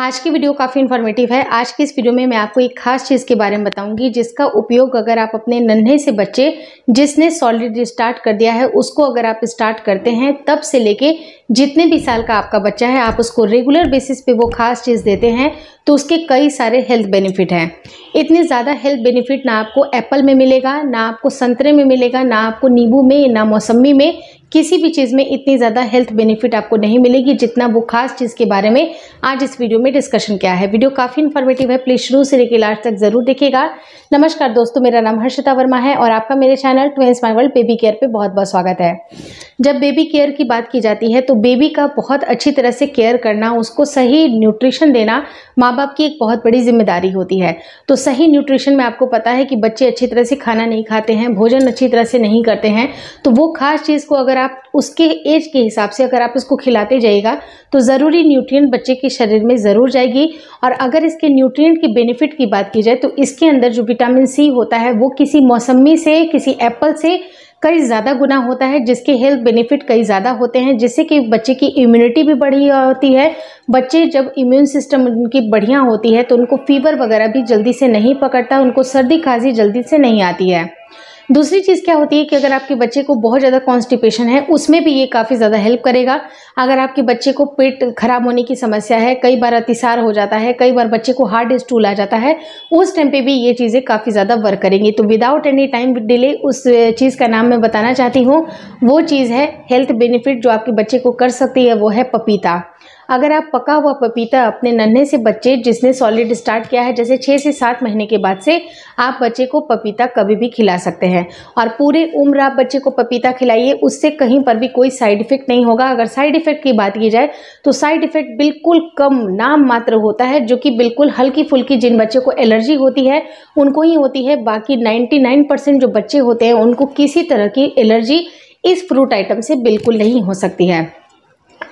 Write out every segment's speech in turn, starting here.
आज की वीडियो काफ़ी इन्फॉर्मेटिव है आज की इस वीडियो में मैं आपको एक खास चीज़ के बारे में बताऊंगी जिसका उपयोग अगर आप अपने नन्हे से बच्चे जिसने सॉलिड स्टार्ट कर दिया है उसको अगर आप स्टार्ट करते हैं तब से लेके जितने भी साल का आपका बच्चा है आप उसको रेगुलर बेसिस पे वो खास चीज़ देते हैं तो उसके कई सारे हेल्थ बेनिफिट हैं इतने ज़्यादा हेल्थ बेनिफिट ना आपको एप्पल में मिलेगा ना आपको संतरे में मिलेगा ना आपको नींबू में ना मौसमी में किसी भी चीज़ में इतनी ज़्यादा हेल्थ बेनिफिट आपको नहीं मिलेगी जितना वो खास चीज़ के बारे में आज इस वीडियो में डिस्कशन किया है वीडियो काफ़ी इन्फॉर्मेटिव है प्लीज़ शुरू से लेकर लास्ट तक ज़रूर देखिएगा नमस्कार दोस्तों मेरा नाम हर्षिता वर्मा है और आपका मेरे channel twins my world baby care पर बहुत बहुत स्वागत है जब बेबी केयर की बात की जाती है तो बेबी का बहुत अच्छी तरह से केयर करना उसको सही न्यूट्रिशन देना माँ बाप की एक बहुत बड़ी जिम्मेदारी होती है तो सही न्यूट्रिशन में आपको पता है कि बच्चे अच्छी तरह से खाना नहीं खाते हैं भोजन अच्छी तरह से नहीं करते हैं तो वो खास चीज़ को अगर आप उसके एज के हिसाब से अगर आप उसको खिलाते जाइएगा तो ज़रूरी न्यूट्रिय बच्चे के शरीर में ज़रूर जाएगी और अगर इसके न्यूट्रियन के बेनिफिट की बात की जाए तो इसके अंदर जो विटामिन सी होता है वो किसी मौसमी से किसी एप्पल से कई ज़्यादा गुना होता है जिसके हेल्थ बेनिफिट कई ज़्यादा होते हैं जिससे कि बच्चे की इम्यूनिटी भी बढ़ी होती है बच्चे जब इम्यून सिस्टम उनकी बढ़िया होती है तो उनको फीवर वगैरह भी जल्दी से नहीं पकड़ता उनको सर्दी खांसी जल्दी से नहीं आती है दूसरी चीज़ क्या होती है कि अगर आपके बच्चे को बहुत ज़्यादा कॉन्स्टिपेशन है उसमें भी ये काफ़ी ज़्यादा हेल्प करेगा अगर आपके बच्चे को पेट खराब होने की समस्या है कई बार अतिसार हो जाता है कई बार बच्चे को हार्ड स्टूल आ जाता है उस टाइम पे भी ये चीज़ें काफ़ी ज़्यादा वर्क करेंगी तो विदाउट एनी टाइम डिले उस चीज़ का नाम मैं बताना चाहती हूँ वो चीज़ है हेल्थ बेनिफिट जो आपके बच्चे को कर सकती है वो है पपीता अगर आप पका हुआ पपीता अपने नन्हे से बच्चे जिसने सॉलिड स्टार्ट किया है जैसे छः से सात महीने के बाद से आप बच्चे को पपीता कभी भी खिला सकते हैं और पूरे उम्र आप बच्चे को पपीता खिलाइए उससे कहीं पर भी कोई साइड इफेक्ट नहीं होगा अगर साइड इफेक्ट की बात की जाए तो साइड इफेक्ट बिल्कुल कम नाम मात्र होता है जो कि बिल्कुल हल्की फुल्की जिन बच्चों को एलर्जी होती है उनको ही होती है बाकी नाइन्टी जो बच्चे होते हैं उनको किसी तरह की एलर्जी इस फ्रूट आइटम से बिल्कुल नहीं हो सकती है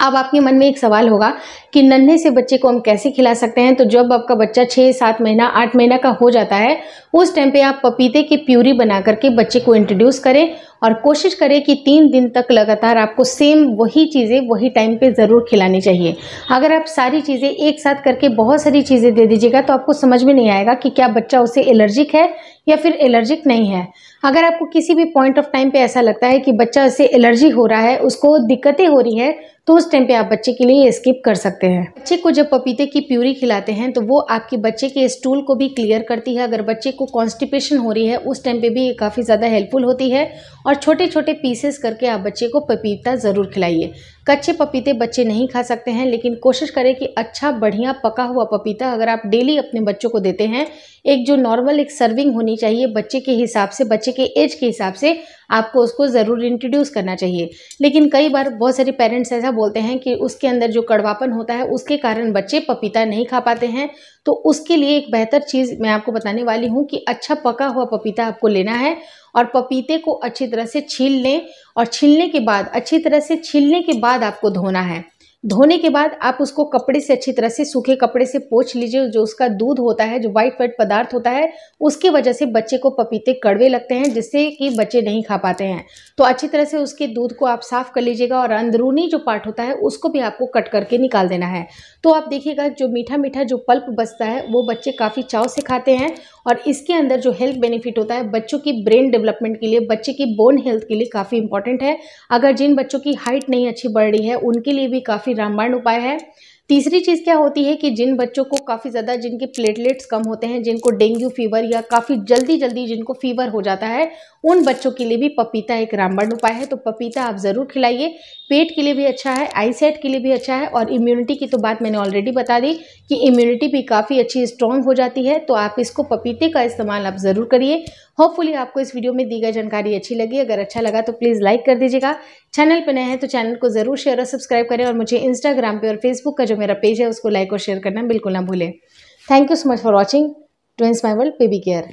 अब आपके मन में एक सवाल होगा कि नन्हे से बच्चे को हम कैसे खिला सकते हैं तो जब आपका बच्चा छः सात महीना आठ महीना का हो जाता है उस टाइम पे आप पपीते की प्यूरी बना करके बच्चे को इंट्रोड्यूस करें और कोशिश करें कि तीन दिन तक लगातार आपको सेम वही चीज़ें वही टाइम पे ज़रूर खिलानी चाहिए अगर आप सारी चीज़ें एक साथ करके बहुत सारी चीज़ें दे दीजिएगा तो आपको समझ में नहीं आएगा कि क्या बच्चा उससे एलर्जिक है या फिर एलर्जिक नहीं है अगर आपको किसी भी पॉइंट ऑफ टाइम पे ऐसा लगता है कि बच्चा उससे एलर्जी हो रहा है उसको दिक्कतें हो रही है तो उस टाइम पर आप बच्चे के लिए ये स्किप कर सकते हैं सकते हैं बच्चे को जब पपीते की प्यूरी खिलाते हैं तो वो आपके बच्चे के स्टूल को भी क्लियर करती है अगर बच्चे को कॉन्स्टिपेशन हो रही है उस टाइम पे भी ये काफ़ी ज़्यादा हेल्पफुल होती है और छोटे छोटे पीसेस करके आप बच्चे को पपीता ज़रूर खिलाइए कच्चे पपीते बच्चे नहीं खा सकते हैं लेकिन कोशिश करें कि अच्छा बढ़िया पका हुआ पपीता अगर आप डेली अपने बच्चों को देते हैं एक जो नॉर्मल एक सर्विंग होनी चाहिए बच्चे के हिसाब से बच्चे के एज के हिसाब से आपको उसको ज़रूर इंट्रोड्यूस करना चाहिए लेकिन कई बार बहुत सारे पेरेंट्स ऐसा बोलते हैं कि उसके अंदर जो कड़वापन होता है उसके कारण बच्चे पपीता नहीं खा पाते हैं तो उसके लिए एक बेहतर चीज़ मैं आपको बताने वाली हूँ कि अच्छा पका हुआ पपीता आपको लेना है और पपीते को अच्छी तरह से छील लें और छीलने के बाद अच्छी तरह से छीलने के बाद आपको धोना है धोने के बाद आप उसको कपड़े से अच्छी तरह से सूखे कपड़े से पोछ लीजिए जो उसका दूध होता है जो वाइट वाइट पदार्थ होता है उसकी वजह से बच्चे को पपीते कड़वे लगते हैं जिससे कि बच्चे नहीं खा पाते हैं तो अच्छी तरह से उसके दूध को आप साफ़ कर लीजिएगा और अंदरूनी जो पार्ट होता है उसको भी आपको कट करके निकाल देना है तो आप देखिएगा जो मीठा मीठा जो पल्प बचता है वो बच्चे काफ़ी चाव से खाते हैं और इसके अंदर जो हेल्थ बेनिफिट होता है बच्चों की ब्रेन डेवलपमेंट के लिए बच्चे की बोन हेल्थ के लिए काफ़ी इंपॉर्टेंट है अगर जिन बच्चों की हाइट नहीं अच्छी बढ़ रही है उनके लिए भी काफ़ी ही रामबाण उपाय है तीसरी चीज़ क्या होती है कि जिन बच्चों को काफ़ी ज़्यादा जिनके प्लेटलेट्स कम होते हैं जिनको डेंगू फीवर या काफ़ी जल्दी जल्दी जिनको फीवर हो जाता है उन बच्चों के लिए भी पपीता एक रामबण उपाय है तो पपीता आप ज़रूर खिलाइए पेट के लिए भी अच्छा है आई सेट के लिए भी अच्छा है और इम्यूनिटी की तो बात मैंने ऑलरेडी बता दी कि इम्यूनिटी भी काफ़ी अच्छी स्ट्रॉन्ग हो जाती है तो आप इसको पपीते का इस्तेमाल आप ज़रूर करिए होपफुली आपको इस वीडियो में दी गई जानकारी अच्छी लगी अगर अच्छा लगा तो प्लीज़ लाइक कर दीजिएगा चैनल पर नए हैं तो चैनल को ज़रूर शेयर और सब्सक्राइब करें और मुझे इंस्टाग्राम पर और फेसबुक का जो मेरा पेज है उसको लाइक और शेयर करना बिल्कुल ना भूलें thank you so much for watching twins my world baby care